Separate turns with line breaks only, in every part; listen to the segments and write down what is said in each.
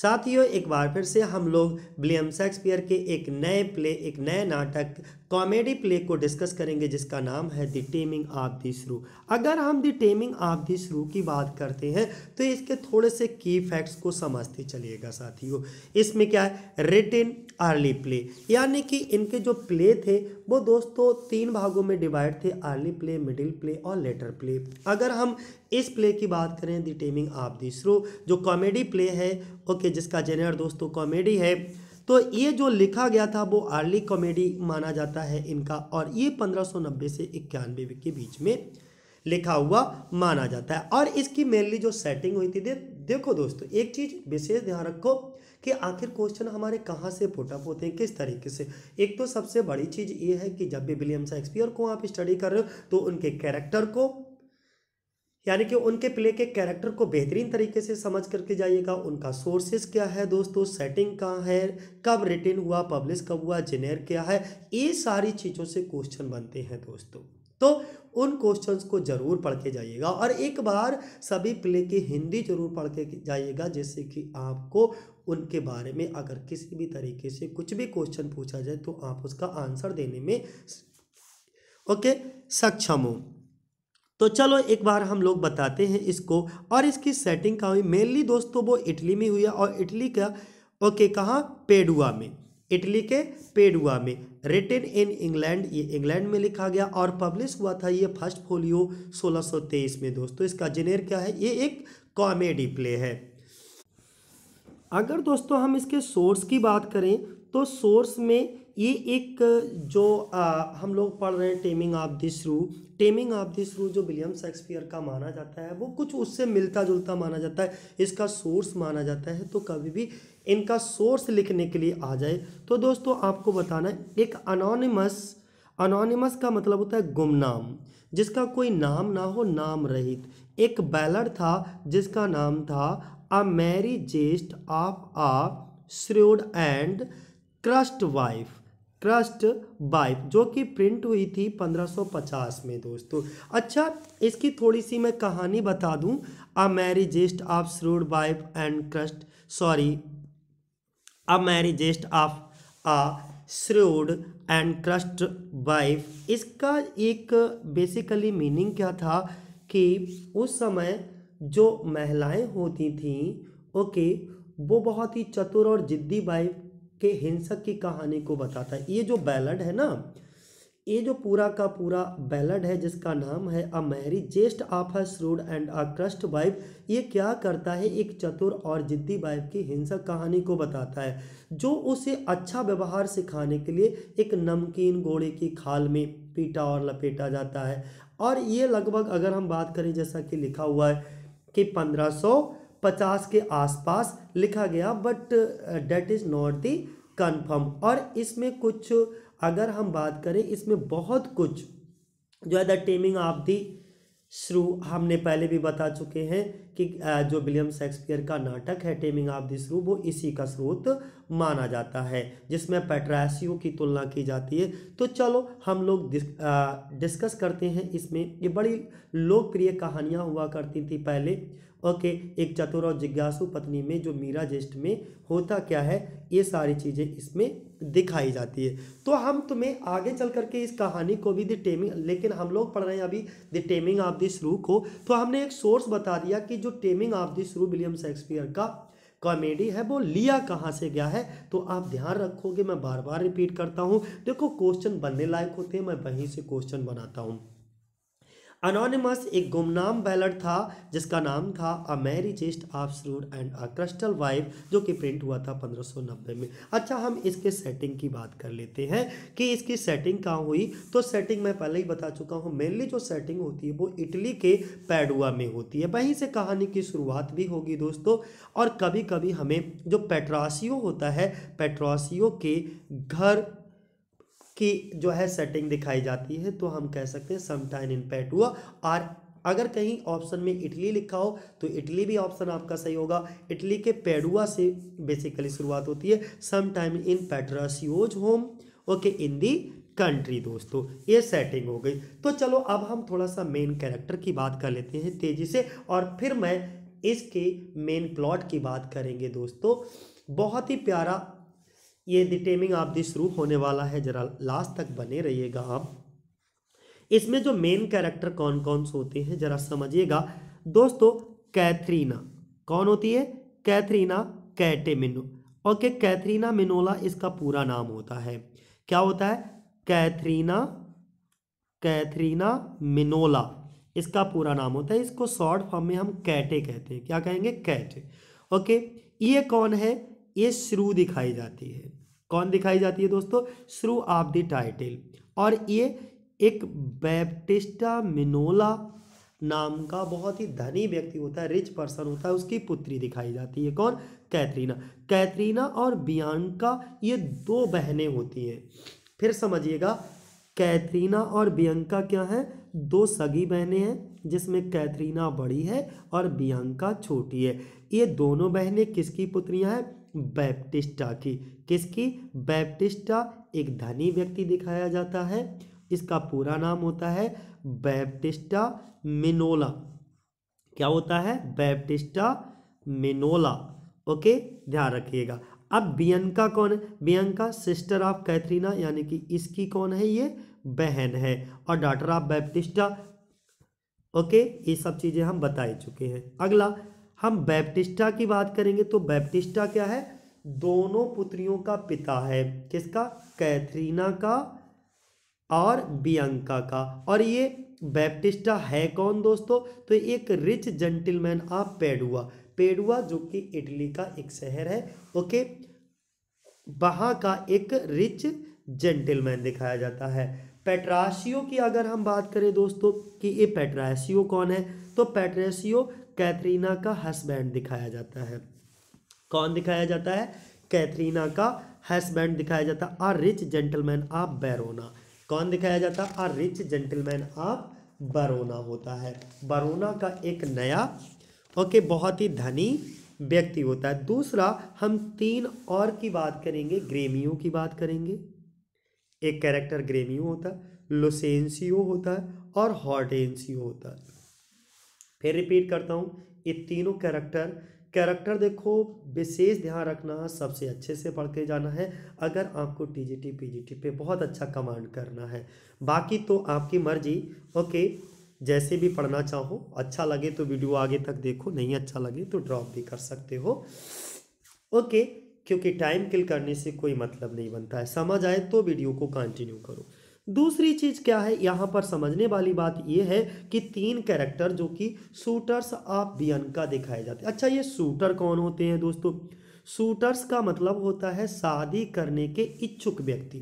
साथियों एक बार फिर से हम लोग विलियम शेक्सपियर के एक नए प्ले एक नए नाटक कॉमेडी प्ले को डिस्कस करेंगे जिसका नाम है द टेमिंग ऑफ दी श्रू अगर हम द टेमिंग ऑफ द श्रू की बात करते हैं तो इसके थोड़े से की फैक्ट्स को समझते चलिएगा साथियों इसमें क्या है रिटिन अर्ली प्ले यानी कि इनके जो प्ले थे वो दोस्तों तीन भागों में डिवाइड थे अर्ली प्ले मिडिल प्ले और लेटर प्ले अगर हम इस प्ले की बात करें दी टेमिंग ऑफ दी स्रो जो कॉमेडी प्ले है ओके जिसका जेनर दोस्तों कॉमेडी है तो ये जो लिखा गया था वो आर्ली कॉमेडी माना जाता है इनका और ये पंद्रह से इक्यानवे के बीच में लिखा हुआ माना जाता है और इसकी मेनली जो सेटिंग हुई थी दे, देखो दोस्तों एक चीज़ विशेष ध्यान रखो कि आखिर क्वेश्चन हमारे कहाँ से पुटअप होते हैं किस तरीके से एक तो सबसे बड़ी चीज़ ये है कि जब भी विलियम शेक्सपियर को आप स्टडी कर रहे हो तो उनके कैरेक्टर को यानी कि उनके प्ले के कैरेक्टर को बेहतरीन तरीके से समझ करके जाइएगा उनका सोर्सेस क्या है दोस्तों सेटिंग कहाँ है कब रिटेन हुआ पब्लिश कब हुआ जेनेर क्या है ये सारी चीज़ों से क्वेश्चन बनते हैं दोस्तों तो उन क्वेश्चंस को जरूर पढ़ के जाइएगा और एक बार सभी प्ले की हिंदी जरूर पढ़ के जाइएगा जिससे कि आपको उनके बारे में अगर किसी भी तरीके से कुछ भी क्वेश्चन पूछा जाए तो आप उसका आंसर देने में ओके सक्षम हो तो चलो एक बार हम लोग बताते हैं इसको और इसकी सेटिंग कहाँ हुई मेनली दोस्तों वो इटली में हुई है और इटली का ओके कहाँ पेडुआ में इटली के पेडुआ में रिटेन इन इंग्लैंड ये इंग्लैंड में लिखा गया और पब्लिश हुआ था ये फर्स्ट फोलियो 1623 में दोस्तों इसका जेनेर क्या है ये एक कॉमेडी प्ले है अगर दोस्तों हम इसके सोर्स की बात करें तो सोर्स में ये एक जो आ, हम लोग पढ़ रहे हैं taming of this shrew taming of this shrew जो विलियम शेक्सपियर का माना जाता है वो कुछ उससे मिलता जुलता माना जाता है इसका सोर्स माना जाता है तो कभी भी इनका सोर्स लिखने के लिए आ जाए तो दोस्तों आपको बताना एक अनोनिमस अनोनिमस का मतलब होता है गुमनाम जिसका कोई नाम ना हो नाम रहित एक बैलर था जिसका नाम था a merry jest of a shrewd and curst wife curst wife जो कि प्रिंट हुई थी 1550 में दोस्तों अच्छा इसकी थोड़ी सी मैं कहानी बता दूं a merry jest of shrewd wife and curst sorry a merry jest of a shrewd and curst wife इसका एक बेसिकली मीनिंग क्या था कि उस समय जो महिलाएं होती थीं ओके वो बहुत ही चतुर और जिद्दी वाइफ के हिंसक की कहानी को बताता है ये जो बैलड है ना ये जो पूरा का पूरा बैलड है जिसका नाम है a merry jest of her rude and a curst wife ये क्या करता है एक चतुर और जिद्दी वाइफ की हिंसक कहानी को बताता है जो उसे अच्छा व्यवहार सिखाने के लिए एक नमकीन घोड़े की खाल में पीटा और लपेटा जाता है और ये लगभग अगर हम बात करें जैसा कि लिखा हुआ है कि 1550 के आसपास लिखा गया but date is not the confirm और इसमें कुछ अगर हम बात करें इसमें बहुत कुछ जो है द टेमिंग ऑफ दी श्रू हमने पहले भी बता चुके हैं कि जो विलियम शेक्सपियर का नाटक है टेमिंग ऑफ द श्रू वो इसी का स्रोत माना जाता है जिसमें पेट्रासियो की तुलना की जाती है तो चलो हम लोग डिस, डिस्कस करते हैं इसमें ये बड़ी लोकप्रिय कहानियाँ हुआ करती थी पहले ओके एक चतुर और जिज्ञासु पत्नी में जो मीरा ज्येष्ठ में होता क्या है ये सारी चीज़ें इसमें दिखाई जाती है तो हम तुम्हें आगे चल करके इस कहानी को भी द टेमिंग लेकिन हम लोग पढ़ रहे हैं अभी द टेमिंग ऑफ द श्रू को तो हमने एक सोर्स बता दिया कि जो taming of the shrew William Shakespeare का कॉमेडी है वो लिया कहाँ से गया है तो आप ध्यान रखोगे मैं बार बार रिपीट करता हूँ देखो क्वेश्चन बनने लायक होते हैं मैं वहीं से क्वेश्चन बनाता हूँ अनोनिमस एक गुमनाम बैलड था जिसका नाम था a merry jest of shrewd and a crystal wife जो कि प्रिंट हुआ था 1590 में अच्छा हम इसके सेटिंग की बात कर लेते हैं कि इसकी सेटिंग कहाँ हुई तो सेटिंग मैं पहले ही बता चुका हूँ मेनली जो सेटिंग होती है वो इटली के पैडुआ में होती है वहीं से कहानी की शुरुआत भी होगी दोस्तों और कभी कभी हमें जो पेट्रासियो होता है पेट्रासियो के घर की जो है सेटिंग दिखाई जाती है तो हम कह सकते हैं समटाइम इन पैटुआ और अगर कहीं ऑप्शन में इटली लिखा हो तो इटली भी ऑप्शन आपका सही होगा इटली के पेडुआ से बेसिकली शुरुआत होती है some time in use home okay in the country दोस्तों ये सेटिंग हो गई तो चलो अब हम थोड़ा सा मेन कैरेक्टर की बात कर लेते हैं तेज़ी से और फिर मैं इसके मेन प्लॉट की बात करेंगे दोस्तों बहुत ही प्यारा ये डिटेमिंग आप दी शुरू होने वाला है जरा लास्ट तक बने रहिएगा आप इसमें जो मेन कैरेक्टर कौन कौन से होते हैं जरा समझिएगा दोस्तों कैथरीना कौन होती है Katharina Kate Minola okay Katharina Minola इसका पूरा नाम होता है क्या होता है कैथरीना कैथरीना मिनोला इसका पूरा नाम होता है इसको शॉर्ट फॉर्म में हम कैटे कहते हैं क्या कहेंगे कैटे ओके ये कौन है ये श्रू दिखाई जाती है कौन दिखाई जाती है दोस्तों श्रू ऑफ द टाइटल और ये एक बैप्टिस्टा मिनोला नाम का बहुत ही धनी व्यक्ति होता है रिच पर्सन होता है उसकी पुत्री दिखाई जाती है कौन कैथरीना कैथरीना और बियांका ये दो बहनें होती हैं फिर समझिएगा कैथरीना और बियांका क्या हैं दो सगी बहनें हैं जिसमें कैथरीना बड़ी है और बियांका छोटी है ये दोनों बहनें किसकी पुत्रियां हैं बैप्टिस्टा की किसकी बैप्टिस्टा एक धनी व्यक्ति दिखाया जाता है इसका पूरा नाम होता है बैप्टिस्टा मिनोला क्या होता है बैप्टिस्टा मिनोला ओके ध्यान रखिएगा अब बियंका कौन है बियंका सिस्टर ऑफ कैथरीना यानी कि इसकी कौन है ये बहन है और डॉटर ऑफ बैप्टिस्टा ओके ये सब चीज़ें हम बता ही चुके हैं अगला हम बैप्टिस्टा की बात करेंगे तो बैप्टिस्टा क्या है दोनों पुत्रियों का पिता है किसका कैथरीना का और बियंका का और ये बैप्टिस्टा है कौन दोस्तों तो एक rich gentleman of Padua Padua जो कि इटली का एक शहर है ओके वहाँ का एक रिच जेंटलमैन दिखाया जाता है पेट्रासियो की अगर हम बात करें दोस्तों कि ये पेट्राशियो कौन है तो पेट्राशियो कैथरीना का हस्बैंड दिखाया जाता है कौन दिखाया जाता है कैथरीना का हस्बैंड दिखाया जाता है a rich gentleman of Verona कौन दिखाया जाता है a rich gentleman of Verona होता है बरोना का एक नया ओके बहुत ही धनी व्यक्ति होता है दूसरा हम तीन और की बात करेंगे ग्रेमियो की बात करेंगे एक कैरेक्टर ग्रेमियो होता है लुसेंसियो होता है और हॉर्टेंसियो होता है फिर रिपीट करता हूँ ये तीनों कैरेक्टर कैरेक्टर देखो विशेष ध्यान रखना सबसे अच्छे से पढ़ के जाना है अगर आपको टीजीटी पीजीटी पे बहुत अच्छा कमांड करना है बाकी तो आपकी मर्जी ओके जैसे भी पढ़ना चाहो अच्छा लगे तो वीडियो आगे तक देखो नहीं अच्छा लगे तो ड्रॉप भी कर सकते हो ओके क्योंकि टाइम किल करने से कोई मतलब नहीं बनता है समझ आए तो वीडियो को कंटिन्यू करो दूसरी चीज़ क्या है यहाँ पर समझने वाली बात यह है कि तीन कैरेक्टर जो कि शूटर्स ऑफ बियनका दिखाए जाते हैं अच्छा ये शूटर कौन होते हैं दोस्तों शूटर्स का मतलब होता है शादी करने के इच्छुक व्यक्ति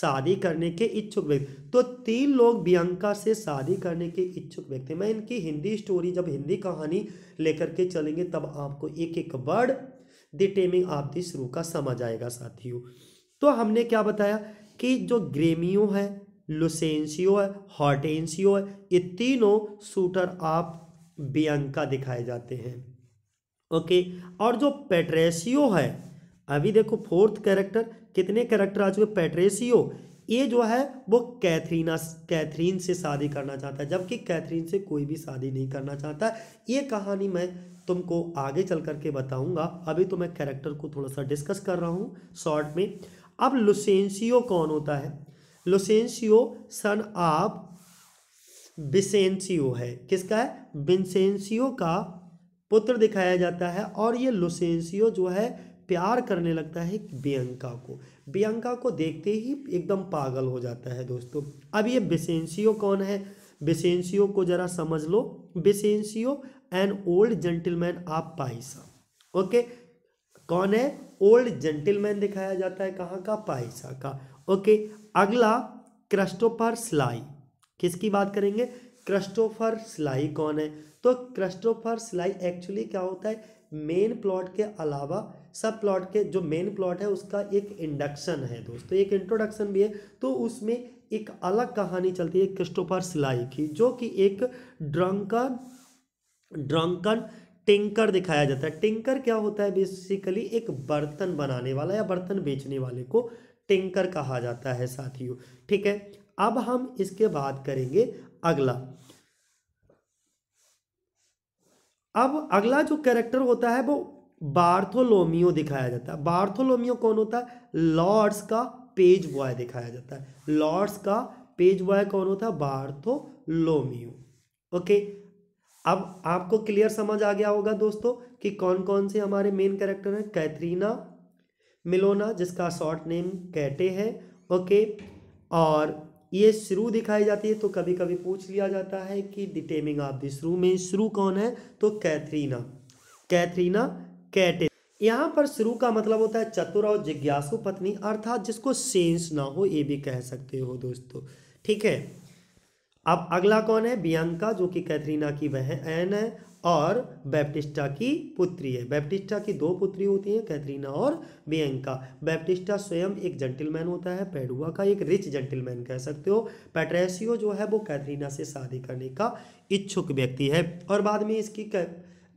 शादी करने के इच्छुक व्यक्ति तो तीन लोग बियंका से शादी करने के इच्छुक व्यक्ति मैं इनकी हिंदी स्टोरी जब हिंदी कहानी लेकर के चलेंगे तब आपको एक एक वर्ड दिटेमिंग आप दिस रू का समझ आएगा साथियों तो हमने क्या बताया कि जो ग्रेमियो है लुसेंसियो है हॉटेंसियो है ये तीनों शूटर आप बियंका दिखाए जाते हैं ओके और जो पेट्रेसियो है अभी देखो फोर्थ कैरेक्टर कितने कैरेक्टर आ चुके पेट्रेसियो ये जो है वो कैथरीना कैथरीन से शादी करना चाहता है जबकि कैथरीन से कोई भी शादी नहीं करना चाहता ये कहानी मैं तुमको आगे चल करके बताऊंगा अभी तो मैं कैरेक्टर को थोड़ा सा डिस्कस कर रहा हूँ शॉर्ट में अब लुसेंसियो कौन होता है लुसेंसियो सन ऑफ बिसेंसियो है किसका है बिसेंसियो का पुत्र दिखाया जाता है और ये लुसेंसियो जो है प्यार करने लगता है बियंका को बियंका को देखते ही एकदम पागल हो जाता है दोस्तों अब ये बिसेंसियो कौन है बिसेंसियो को ज़रा समझ लो Vincentio an old gentleman of Pisa okay कौन है ओल्ड जेंटलमैन दिखाया जाता है कहाँ का पाइसा का ओके अगला क्रस्टोफर स्लाई किसकी बात करेंगे क्रस्टोफर स्लाई कौन है तो क्रस्टोफर स्लाई एक्चुअली क्या होता है मेन प्लॉट के अलावा सब प्लॉट के जो मेन प्लॉट है उसका एक इंडक्शन है दोस्तों एक इंट्रोडक्शन भी है तो उसमें एक अलग कहानी चलती है क्रिस्टोफर सिलाई की जो कि एक ड्रंकन ड्रंकन टिंकर दिखाया जाता है टिंकर क्या होता है बेसिकली एक बर्तन बनाने वाला या बर्तन बेचने वाले को टिंकर कहा जाता है साथियों ठीक है अब हम इसके बाद करेंगे अगला अब अगला जो कैरेक्टर होता है वो बार्थोलोमियो दिखाया जाता है बार्थोलोमियो कौन होता है लॉर्ड्स का पेज बॉय दिखाया जाता है लॉर्ड्स का पेज बॉय कौन होता है बार्थोलोमियो ओके अब आपको क्लियर समझ आ गया होगा दोस्तों कि कौन कौन से हमारे मेन कैरेक्टर हैं कैथरीना मिलोना जिसका शॉर्ट नेम कैटे है ओके और ये शुरू दिखाई जाती है तो कभी कभी पूछ लिया जाता है कि डिटेमिंग ऑफ द शुरू में शुरू कौन है तो कैथरीना कैथरीना कैटे यहाँ पर शुरू का मतलब होता है चतुर और जिज्ञासु पत्नी अर्थात जिसको सेंस ना हो ये भी कह सकते हो दोस्तों ठीक है अब अगला कौन है बियंका जो कि कैथरीना की वह एन है और बैप्टिस्टा की पुत्री है बैप्टिस्टा की दो पुत्री होती हैं कैथरीना और बियंका बैप्टिस्टा स्वयं एक जेंटलमैन होता है पेडुआ का एक रिच जेंटलमैन कह सकते हो पेट्रेसियो जो है वो कैथरीना से शादी करने का इच्छुक व्यक्ति है और बाद में इसकी कै...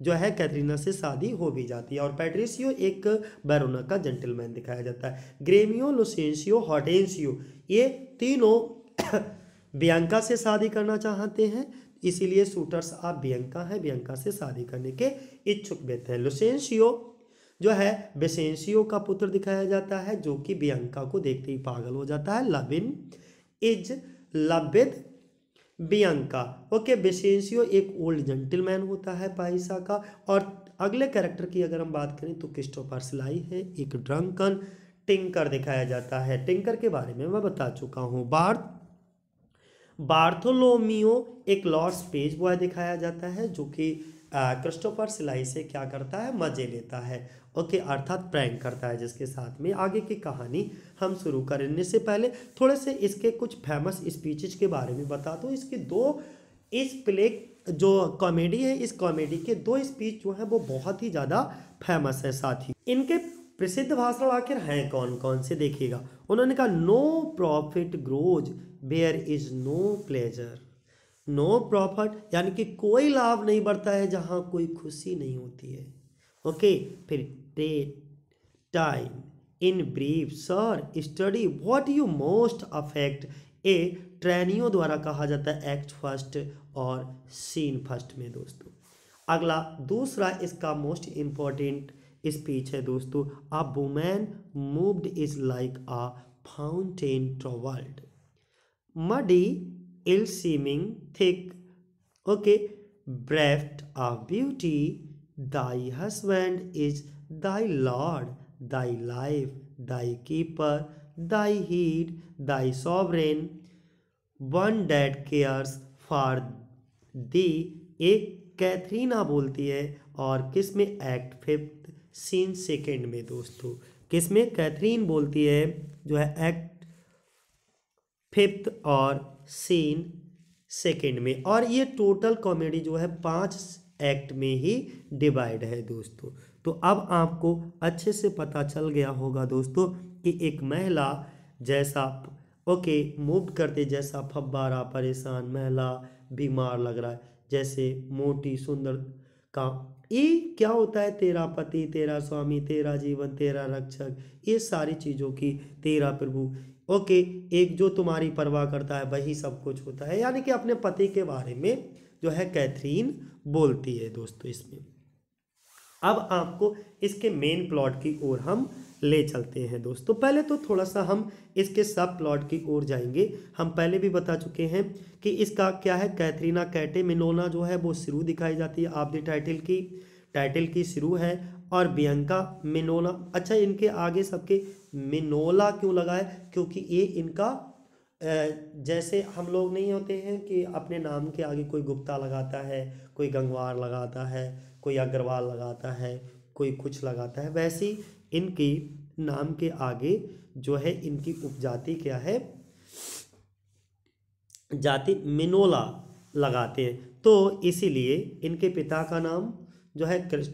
जो है कैथरीना से शादी हो भी जाती है और पैट्रेसियो एक बैरोना का जेंटलमैन दिखाया जाता है ग्रेमियो लुसेंसियो हॉटेंसियो ये तीनों बियंका से शादी करना चाहते हैं इसीलिए सूटर्स आप बियंका हैं बियंका से शादी करने के इच्छुक व्यक्त हैं लुसेंशियो जो है बेसेंशियो का पुत्र दिखाया जाता है जो कि बियंका को देखते ही पागल हो जाता है लविन इज लविद बियंका ओके बेसेंशियो एक ओल्ड जेंटलमैन होता है पाइसा का और अगले कैरेक्टर की अगर हम बात करें तो क्रिस्टोफर सिलाई है एक ड्रंकन टिंकर दिखाया जाता है टिंकर के बारे में मैं बता चुका हूँ बार्थ बार्थोलोमियो एक लॉर्ड्स पेज बॉय दिखाया जाता है जो कि क्रिस्टोफर सिलाई से क्या करता है मजे लेता है ओके अर्थात प्रैंक करता है जिसके साथ में आगे की कहानी हम शुरू करने से पहले थोड़े से इसके कुछ फेमस स्पीचेज के बारे में बता दो इसके दो इस प्ले जो कॉमेडी है इस कॉमेडी के दो स्पीच जो है वो बहुत ही ज़्यादा फेमस है साथ ही इनके प्रसिद्ध भाषण आखिर हैं कौन कौन से देखिएगा उन्होंने कहा no profit grows where is no pleasure no profit यानी कि कोई लाभ नहीं बढ़ता है जहाँ कोई खुशी नहीं होती है ओके फिर टे time in brief sir study what you most affect a ट्रेनियों द्वारा कहा जाता है एक्ट फर्स्ट और सीन फर्स्ट में दोस्तों अगला दूसरा इसका मोस्ट इम्पॉर्टेंट स्पीच है दोस्तों a woman moved is like a fountain troubled muddy ill seeming thick okay bereft a beauty thy husband is thy lord thy life thy keeper thy head thy sovereign one that cares for the एक Katharina बोलती है और किस में act fifth scene second में दोस्तों किसमें Catherine बोलती है जो है एक्ट फिफ्थ और सीन सेकेंड में और ये टोटल कॉमेडी जो है पांच एक्ट में ही डिवाइड है दोस्तों तो अब आपको अच्छे से पता चल गया होगा दोस्तों कि एक महिला जैसा ओके मूव करते जैसा फब्बारा परेशान महिला बीमार लग रहा है जैसे मोटी सुंदर का ये क्या होता है तेरा पति तेरा स्वामी तेरा जीवन तेरा रक्षक ये सारी चीज़ों की तेरा प्रभु ओके एक जो तुम्हारी परवाह करता है वही सब कुछ होता है यानी कि अपने पति के बारे में जो है कैथरीन बोलती है दोस्तों इसमें अब आपको इसके मेन प्लॉट की ओर हम ले चलते हैं दोस्तों तो पहले तो थोड़ा सा हम इसके सब प्लॉट की ओर जाएंगे हम पहले भी बता चुके हैं कि इसका क्या है कैथरीना कैटे मिलोना जो है वो शुरू दिखाई जाती है आप दी टाइटल की टाइटल की शुरू है और बियंका मिनोना अच्छा इनके आगे सबके मिनोला क्यों लगा है क्योंकि ये इनका जैसे हम लोग नहीं होते हैं कि अपने नाम के आगे कोई गुप्ता लगाता है कोई गंगवार लगाता है कोई अग्रवाल लगाता है कोई कुछ लगाता है वैसे इनके नाम के आगे जो है इनकी उपजाति क्या है जाति मिनोला लगाते हैं तो इसीलिए इनके पिता का नाम जो है कृष्ण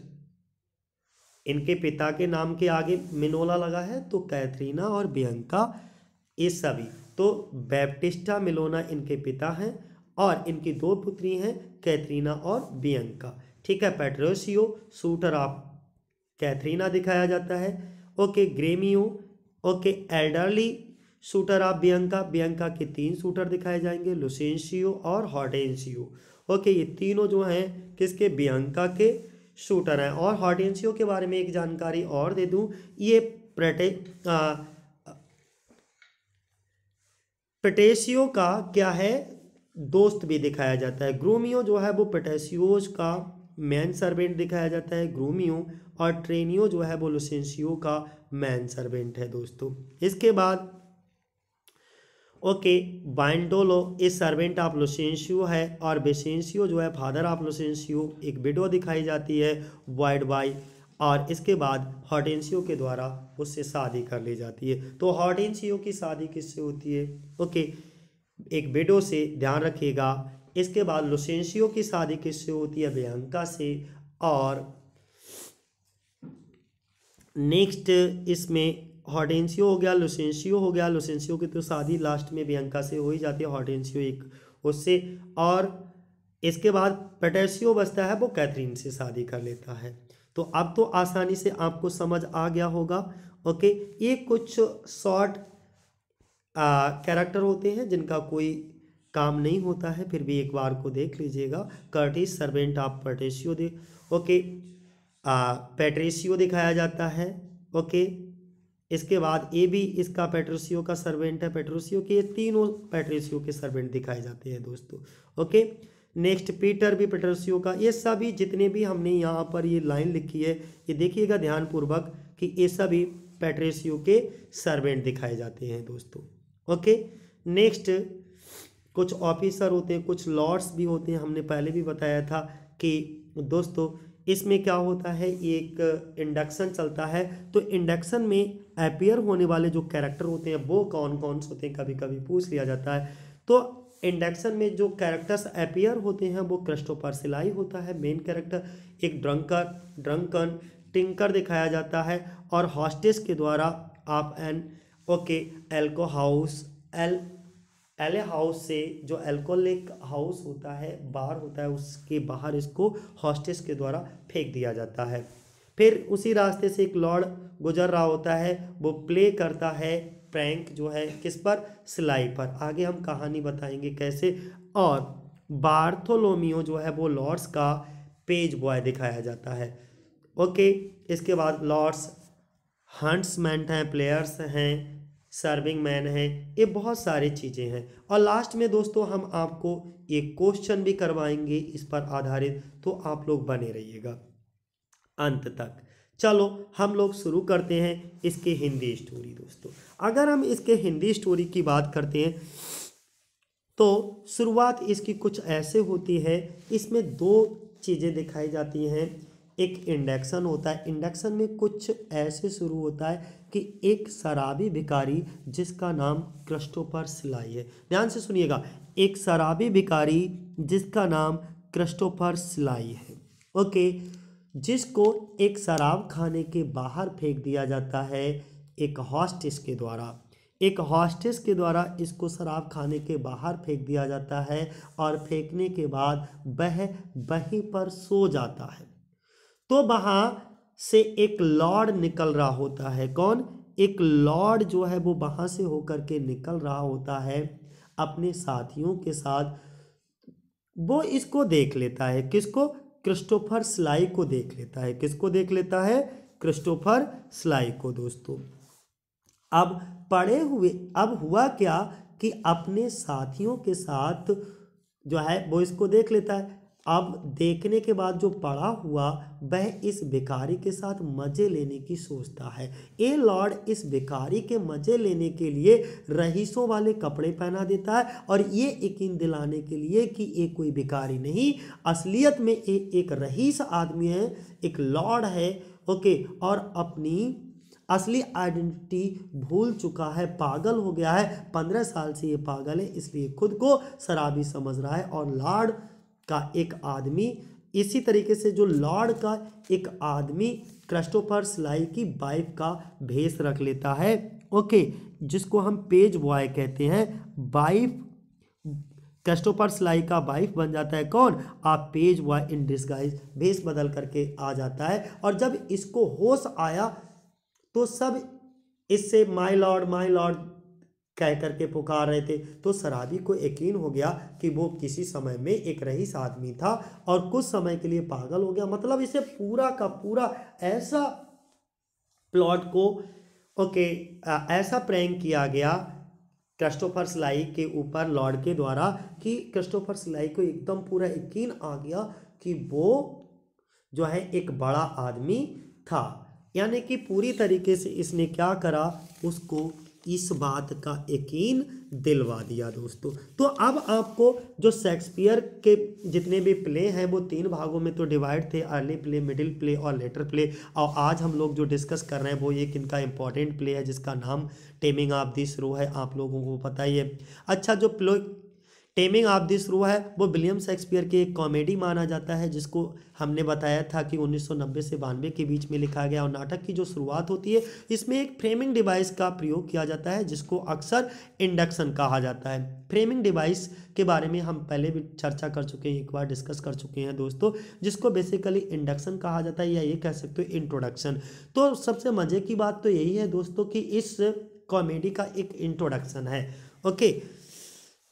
इनके पिता के नाम के आगे मिनोला लगा है तो कैथरीना और बियंका ये सभी तो बैप्टिस्टा मिलोना इनके पिता हैं और इनकी दो पुत्री हैं कैथरीना और बियंका ठीक है पेट्रोसियो सूटर ऑफ कैथरीना दिखाया जाता है okay Gremio okay elderly suitor आप बियंका बियंका के तीन सूटर दिखाए जाएंगे लुसेंशियो और हॉटेंशियो ओके ये तीनों जो हैं किसके बियंका के शूटर हैं और हॉटेंशियो के बारे में एक जानकारी और दे दूं ये प्रटे पटेशियो का क्या है दोस्त भी दिखाया जाता है ग्रोमियो जो है वो पटेशियोज का मैन सर्वेंट दिखाया जाता है ग्रोमियो और ट्रेनियो जो है वो लुसेंसियो का मैन सर्वेंट है दोस्तों इसके बाद ओके बाइंडोलो इस सर्वेंट ऑफ लुसेंशियो है और बेसेंशियो जो है फादर ऑफ लुसेंशियो एक विडो दिखाई जाती है वाइड बाई और इसके बाद हॉटेंसियो के द्वारा उससे शादी कर ली जाती है तो हॉटेंसियो की शादी किससे होती है ओके एक बेडो से ध्यान रखिएगा इसके बाद लुसेंशियो की शादी किससे होती है बियांका से और नेक्स्ट इसमें हॉटेंसियो हो गया लुसेंशियो हो गया लुसेंशियो की तो शादी लास्ट में बियंका से हो ही जाती है हॉटेंसियो एक उससे और इसके बाद पेटेसियो बचता है वो कैथरीन से शादी कर लेता है तो अब तो आसानी से आपको समझ आ गया होगा ओके ये कुछ शॉर्ट कैरेक्टर होते हैं जिनका कोई काम नहीं होता है फिर भी एक बार को देख लीजिएगा कर्टिस सर्वेंट ऑफ पटेशियो दे ओके पेट्रेसियो दिखाया जाता है ओके इसके बाद ए भी इसका पेट्रोसियो का सर्वेंट है पेट्रोसियो के तीनों पेट्रोसियो के सर्वेंट दिखाए जाते हैं दोस्तों ओके नेक्स्ट पीटर भी पेट्रोसियो का ये सभी जितने भी हमने यहाँ पर ये लाइन लिखी है ये देखिएगा ध्यानपूर्वक कि ये सभी पेट्रेसियो के सर्वेंट दिखाए जाते हैं दोस्तों ओके नेक्स्ट कुछ ऑफिसर होते हैं कुछ लॉर्ड्स भी होते हैं हमने पहले भी बताया था कि दोस्तों इसमें क्या होता है एक इंडक्शन चलता है तो इंडक्शन में अपेयर होने वाले जो कैरेक्टर होते हैं वो कौन कौन से होते हैं कभी कभी पूछ लिया जाता है तो इंडक्शन में जो कैरेक्टर्स अपेयर होते हैं वो सिलाई होता है मेन कैरेक्टर एक ड्रंकर ड्रंकन टिंकर दिखाया जाता है और हॉस्टेस के द्वारा आप an okay alehouse ale ale house से जो एल्कोहलिक हाउस होता है बार होता है उसके बाहर इसको हॉस्टेस के द्वारा फेंक दिया जाता है फिर उसी रास्ते से एक लॉर्ड गुजर रहा होता है वो प्ले करता है प्रैंक जो है किस पर सिलाई पर आगे हम कहानी बताएंगे कैसे और बार्थोलोमियो जो है वो लॉर्ड्स का पेज बॉय दिखाया जाता है ओके इसके बाद लॉर्ड्स हंट्समैन हैं प्लेयर्स हैं सर्विंग मैन है ये बहुत सारी चीज़ें हैं और लास्ट में दोस्तों हम आपको एक क्वेश्चन भी करवाएंगे इस पर आधारित तो आप लोग बने रहिएगा अंत तक चलो हम लोग शुरू करते हैं इसके हिंदी स्टोरी दोस्तों अगर हम इसके हिंदी स्टोरी की बात करते हैं तो शुरुआत इसकी कुछ ऐसे होती है इसमें दो चीज़ें दिखाई जाती हैं एक इंडक्शन होता है इंडक्शन में कुछ ऐसे शुरू होता है कि एक शराबी भिकारी जिसका नाम क्रस्टोफर सिलाई है ध्यान से सुनिएगा एक शराबी भिकारी जिसका नाम क्रस्टोफर सिलाई है ओके जिसको एक शराब खाने के बाहर फेंक दिया जाता है एक हॉस्टेस के द्वारा एक हॉस्टेस के द्वारा इसको शराब खाने के बाहर फेंक दिया जाता है और फेंकने के बाद वह वहीं पर सो जाता है तो वहाँ से एक लॉर्ड निकल रहा होता है कौन एक लॉर्ड जो है वो वहाँ से होकर के निकल रहा होता है अपने साथियों के साथ वो इसको देख लेता है किसको क्रिस्टोफर स्लाई को देख लेता है किसको देख लेता है क्रिस्टोफर स्लाई को दोस्तों अब पढ़े हुए अब हुआ क्या कि अपने साथियों के साथ जो है वो इसको देख लेता है अब देखने के बाद जो पड़ा हुआ वह इस बेकारी के साथ मज़े लेने की सोचता है ए लॉर्ड इस बेकारी के मज़े लेने के लिए रहीसों वाले कपड़े पहना देता है और ये यकीन दिलाने के लिए कि ये कोई बेकारी नहीं असलियत में ये एक रहीस आदमी है एक लॉर्ड है ओके और अपनी असली आइडेंटिटी भूल चुका है पागल हो गया है पंद्रह साल से ये पागल है इसलिए खुद को शराबी समझ रहा है और लॉर्ड का एक आदमी इसी तरीके से जो लॉर्ड का एक आदमी क्रिस्टोफर स्लाई की वाइफ का भेस रख लेता है ओके जिसको हम पेज बॉय कहते हैं वाइफ क्रिस्टोफर स्लाई का वाइफ बन जाता है कौन आप पेज बॉय इन डिस्गाइज भेस बदल करके आ जाता है और जब इसको होश आया तो सब इससे माई लॉर्ड माई लॉर्ड कह करके पुकार रहे थे तो शराबी को यकीन हो गया कि वो किसी समय में एक रईस आदमी था और कुछ समय के लिए पागल हो गया मतलब इसे पूरा का पूरा ऐसा प्लॉट को ओके आ, ऐसा प्रैंक किया गया क्रिस्टोफर सिलाई के ऊपर लॉर्ड के द्वारा कि क्रिस्टोफर सिलाई को एकदम पूरा यकीन आ गया कि वो जो है एक बड़ा आदमी था यानी कि पूरी तरीके से इसने क्या करा उसको इस बात का यकीन दिलवा दिया दोस्तों तो अब आपको जो शेक्सपियर के जितने भी प्ले हैं वो तीन भागों में तो डिवाइड थे अर्ली प्ले मिडिल प्ले और लेटर प्ले और आज हम लोग जो डिस्कस कर रहे हैं वो एक इनका इम्पॉर्टेंट प्ले है जिसका नाम टेमिंग ऑफ दिस रो है आप लोगों को पता ही है अच्छा जो प्ले टेमिंग ऑफ दिस शुरू है वो विलियम शेक्सपियर की एक कॉमेडी माना जाता है जिसको हमने बताया था कि 1990 से बानवे के बीच में लिखा गया और नाटक की जो शुरुआत होती है इसमें एक फ्रेमिंग डिवाइस का प्रयोग किया जाता है जिसको अक्सर इंडक्शन कहा जाता है फ्रेमिंग डिवाइस के बारे में हम पहले भी चर्चा कर चुके हैं एक बार डिस्कस कर चुके हैं दोस्तों जिसको बेसिकली इंडक्शन कहा जाता है या ये कह सकते हो इंट्रोडक्शन तो सबसे मज़े की बात तो यही है दोस्तों कि इस कॉमेडी का एक इंट्रोडक्शन है ओके okay,